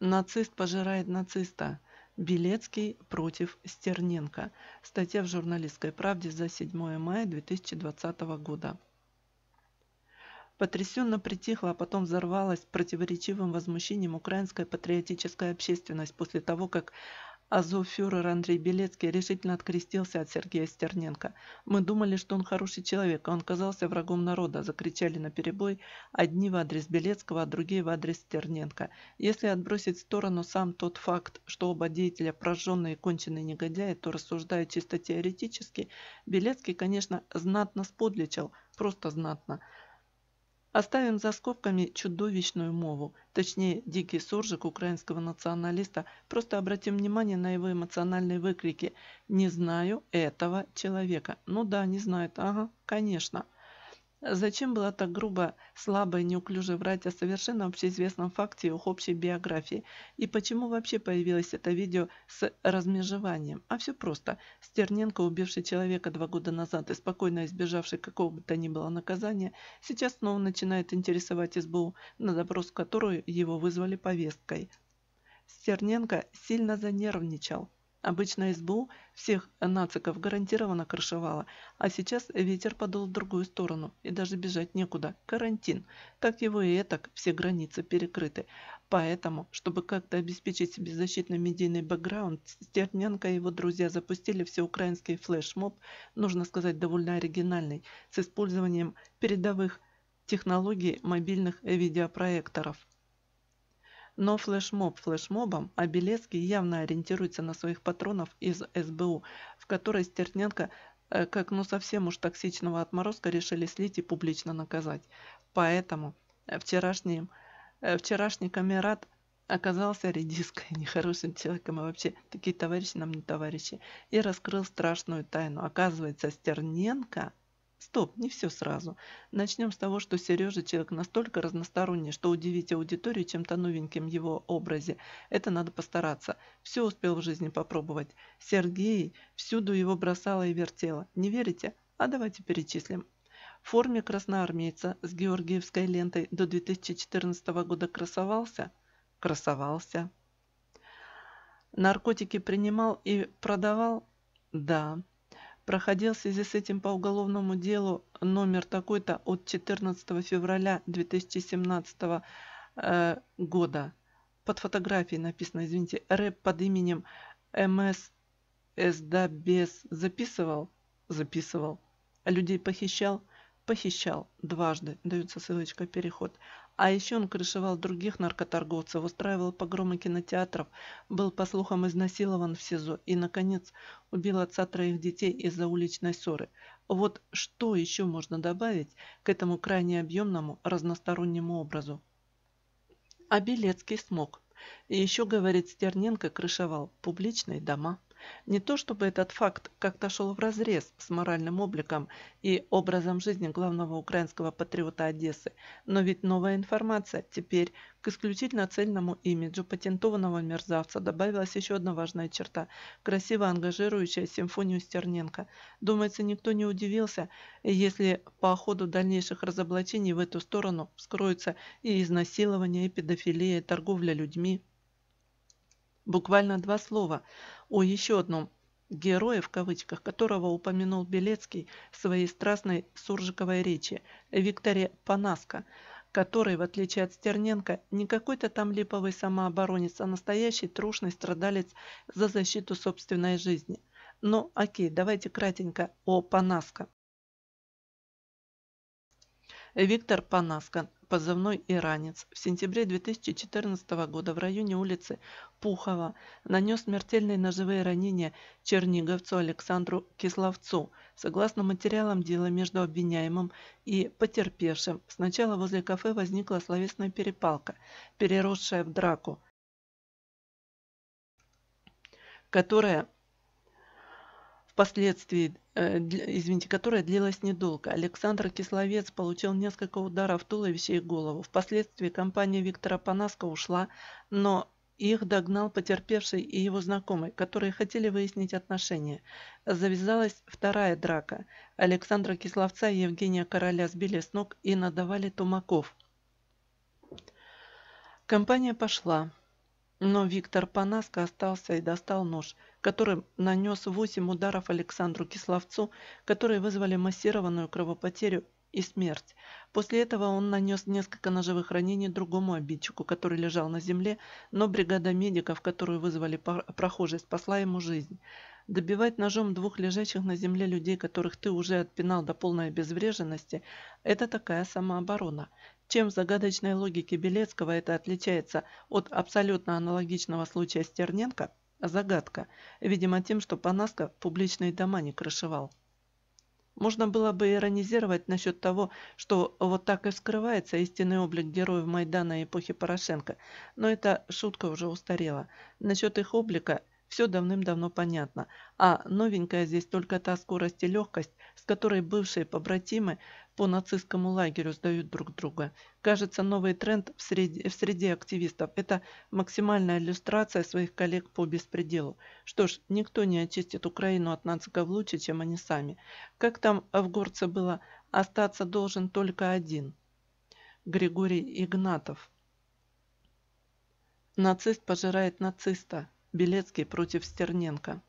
Нацист пожирает нациста. Белецкий против Стерненко. Статья в журналистской правде за 7 мая 2020 года. Потрясенно притихла, а потом взорвалась противоречивым возмущением украинская патриотическая общественность после того, как Азофюрер Андрей Белецкий решительно открестился от Сергея Стерненко. «Мы думали, что он хороший человек, а он казался врагом народа», – закричали на перебой одни в адрес Белецкого, а другие в адрес Стерненко. Если отбросить в сторону сам тот факт, что оба деятеля прожженные и конченые негодяи, то, рассуждая чисто теоретически, Белецкий, конечно, знатно сподличал, просто знатно – Оставим за скобками чудовищную мову, точнее дикий суржик украинского националиста, просто обратим внимание на его эмоциональные выкрики «Не знаю этого человека». Ну да, не знает, ага, конечно. Зачем было так грубо, слабо и неуклюже врать о совершенно общеизвестном факте их общей биографии? И почему вообще появилось это видео с размежеванием? А все просто. Стерненко, убивший человека два года назад и спокойно избежавший какого бы то ни было наказания, сейчас снова начинает интересовать СБУ, на допрос которую его вызвали повесткой. Стерненко сильно занервничал. Обычно СБУ всех нациков гарантированно крышевала, а сейчас ветер подул в другую сторону, и даже бежать некуда. Карантин. Так его и этак все границы перекрыты. Поэтому, чтобы как-то обеспечить себе защитный медийный бэкграунд, Стерненко и его друзья запустили всеукраинский флешмоб, нужно сказать, довольно оригинальный, с использованием передовых технологий мобильных видеопроекторов. Но флешмоб флешмобом, а Белецкий явно ориентируется на своих патронов из СБУ, в которой Стерненко, э, как ну совсем уж токсичного отморозка, решили слить и публично наказать. Поэтому э, э, вчерашний, вчерашний камерат оказался редиской, нехорошим человеком, и а вообще такие товарищи нам не товарищи, и раскрыл страшную тайну. Оказывается, Стерненко Стоп, не все сразу. Начнем с того, что Сережа человек настолько разносторонний, что удивить аудиторию чем-то новеньким его образе. Это надо постараться. Все успел в жизни попробовать. Сергей всюду его бросала и вертела. Не верите? А давайте перечислим. В форме красноармейца с георгиевской лентой до 2014 года красовался? Красовался. Наркотики принимал и продавал? Да проходил в связи с этим по уголовному делу номер такой-то от 14 февраля 2017 э, года. Под фотографией написано, извините, рэп под именем МС Эсдабес записывал? Записывал. Людей похищал? Похищал дважды, дается ссылочка «Переход». А еще он крышевал других наркоторговцев, устраивал погромы кинотеатров, был, по слухам, изнасилован в СИЗО и, наконец, убил отца троих детей из-за уличной ссоры. Вот что еще можно добавить к этому крайне объемному разностороннему образу? А Белецкий смог. еще, говорит Стерненко, крышевал публичные дома. Не то чтобы этот факт как-то шел в разрез с моральным обликом и образом жизни главного украинского патриота Одессы, но ведь новая информация теперь к исключительно цельному имиджу патентованного мерзавца добавилась еще одна важная черта, красиво ангажирующая симфонию Стерненко. Думается, никто не удивился, если по ходу дальнейших разоблачений в эту сторону вскроются и изнасилование, и педофилия, и торговля людьми. Буквально два слова о еще одном герое, в кавычках, которого упомянул Белецкий в своей страстной суржиковой речи, Викторе Панаско, который, в отличие от Стерненко, не какой-то там липовый самооборонец, а настоящий трушный страдалец за защиту собственной жизни. Ну, окей, давайте кратенько о Панаско. Виктор Панаска, позывной «Иранец», в сентябре 2014 года в районе улицы Пухова нанес смертельные ножевые ранения черниговцу Александру Кисловцу, согласно материалам дела между обвиняемым и потерпевшим. Сначала возле кафе возникла словесная перепалка, переросшая в драку, которая впоследствии, э, извините, которая длилась недолго. Александр Кисловец получил несколько ударов в туловище и голову. Впоследствии компания Виктора Панаска ушла, но их догнал потерпевший и его знакомый, которые хотели выяснить отношения. Завязалась вторая драка. Александра Кисловца и Евгения Короля сбили с ног и надавали тумаков. Компания пошла. Но Виктор Панаско остался и достал нож, которым нанес восемь ударов Александру Кисловцу, которые вызвали массированную кровопотерю и смерть. После этого он нанес несколько ножевых ранений другому обидчику, который лежал на земле, но бригада медиков, которую вызвали прохожие, спасла ему жизнь. Добивать ножом двух лежащих на земле людей, которых ты уже отпинал до полной обезвреженности, это такая самооборона. Чем в загадочной логике Белецкого это отличается от абсолютно аналогичного случая Стерненко? Загадка. Видимо, тем, что Панаска публичные дома не крышевал. Можно было бы иронизировать насчет того, что вот так и скрывается истинный облик героев Майдана эпохи Порошенко, но эта шутка уже устарела. Насчет их облика все давным-давно понятно. А новенькая здесь только та скорость и легкость, с которой бывшие побратимы по нацистскому лагерю сдают друг друга. Кажется, новый тренд в среде, в среде активистов – это максимальная иллюстрация своих коллег по беспределу. Что ж, никто не очистит Украину от нациков лучше, чем они сами. Как там в горце было «остаться должен только один» – Григорий Игнатов. Нацист пожирает нациста. Белецкий против Стерненко.